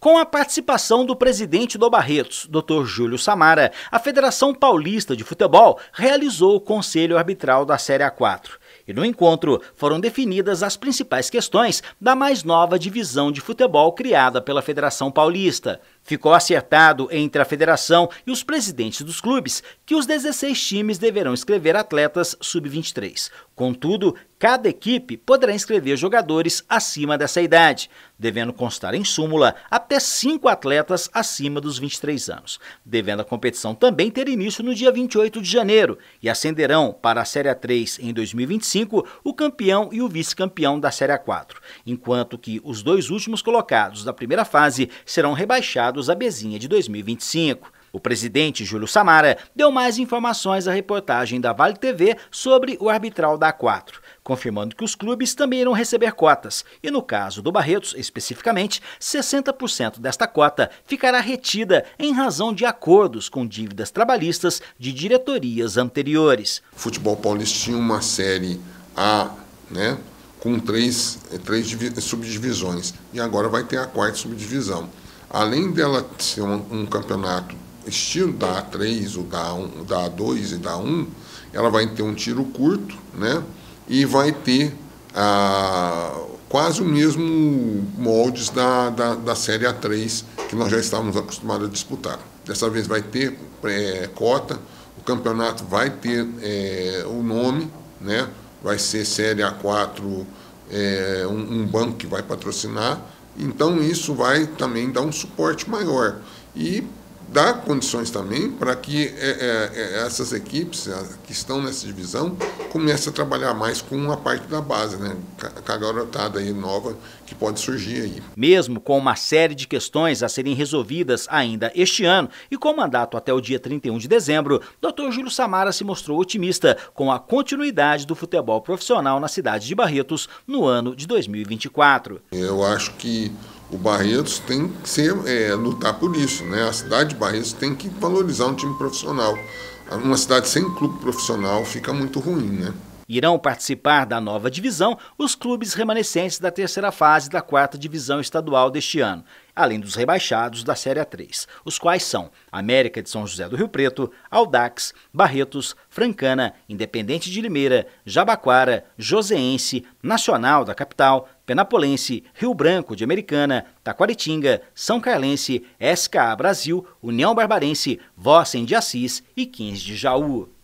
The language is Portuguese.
Com a participação do presidente do Barretos, Dr. Júlio Samara, a Federação Paulista de Futebol realizou o Conselho Arbitral da Série A4. E no encontro foram definidas as principais questões da mais nova divisão de futebol criada pela Federação Paulista. Ficou acertado entre a federação e os presidentes dos clubes que os 16 times deverão escrever atletas sub-23. Contudo, cada equipe poderá inscrever jogadores acima dessa idade, devendo constar em súmula até cinco atletas acima dos 23 anos, devendo a competição também ter início no dia 28 de janeiro e ascenderão para a Série 3 em 2025 o campeão e o vice-campeão da Série 4, enquanto que os dois últimos colocados da primeira fase serão rebaixados candidatos à Bezinha de 2025. O presidente Júlio Samara deu mais informações à reportagem da Vale TV sobre o arbitral da A4, confirmando que os clubes também irão receber cotas, e no caso do Barretos, especificamente, 60% desta cota ficará retida em razão de acordos com dívidas trabalhistas de diretorias anteriores. O futebol paulista tinha uma série A, né? Com três, três subdivisões. E agora vai ter a quarta subdivisão além dela ser um, um campeonato estilo da A3, o da, A1, da A2 e da A1, ela vai ter um tiro curto, né? E vai ter a, quase o mesmo moldes da, da, da Série A3 que nós já estávamos acostumados a disputar. Dessa vez vai ter é, cota, o campeonato vai ter é, o nome, né? vai ser Série A4, é, um, um banco que vai patrocinar, então isso vai também dar um suporte maior. E dá condições também para que é, é, é, essas equipes que estão nessa divisão comecem a trabalhar mais com a parte da base, né? com a garotada aí nova que pode surgir aí. Mesmo com uma série de questões a serem resolvidas ainda este ano e com mandato até o dia 31 de dezembro, Dr. Júlio Samara se mostrou otimista com a continuidade do futebol profissional na cidade de Barretos no ano de 2024. Eu acho que o Barretos tem que ser, é, lutar por isso. Né? A cidade de Barretos tem que valorizar um time profissional. Uma cidade sem clube profissional fica muito ruim, né? Irão participar da nova divisão os clubes remanescentes da terceira fase da quarta divisão estadual deste ano, além dos rebaixados da Série A3, os quais são América de São José do Rio Preto, Aldax, Barretos, Francana, Independente de Limeira, Jabaquara, Joseense, Nacional da capital, Penapolense, Rio Branco de Americana, Taquaritinga, São Carlense, SKA Brasil, União Barbarense, Vossen de Assis e 15 de Jaú.